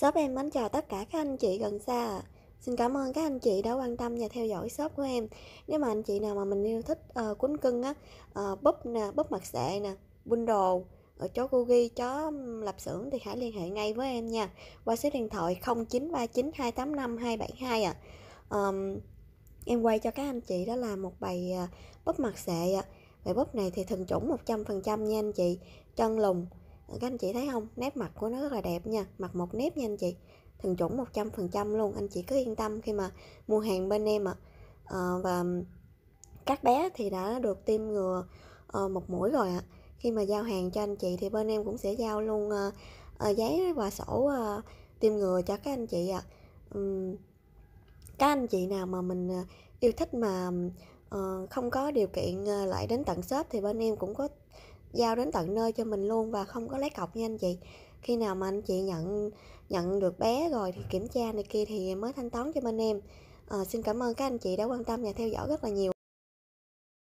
Shop em mến chào tất cả các anh chị gần xa Xin cảm ơn các anh chị đã quan tâm và theo dõi shop của em Nếu mà anh chị nào mà mình yêu thích uh, cuốn cưng á uh, Búp nè, búp mặt xệ nè, bun đồ ở ờ, chó kogi chó lập xưởng thì hãy liên hệ ngay với em nha Qua số điện thoại 0939285272 ạ à. um, Em quay cho các anh chị đó là một bài uh, búp mặt xệ ạ à. Bài búp này thì thường chủng 100% nha anh chị Chân lùng các anh chị thấy không nếp mặt của nó rất là đẹp nha mặt một nếp nha anh chị thường chuẩn 100% luôn anh chị cứ yên tâm khi mà mua hàng bên em ạ à. à, và các bé thì đã được tiêm ngừa à, một mũi rồi ạ à. khi mà giao hàng cho anh chị thì bên em cũng sẽ giao luôn à, à, giấy và sổ à, tiêm ngừa cho các anh chị ạ à. uhm, các anh chị nào mà mình à, yêu thích mà à, không có điều kiện à, lại đến tận shop thì bên em cũng có giao đến tận nơi cho mình luôn và không có lấy cọc nha anh chị khi nào mà anh chị nhận nhận được bé rồi thì kiểm tra này kia thì mới thanh toán cho bên em à, xin cảm ơn các anh chị đã quan tâm và theo dõi rất là nhiều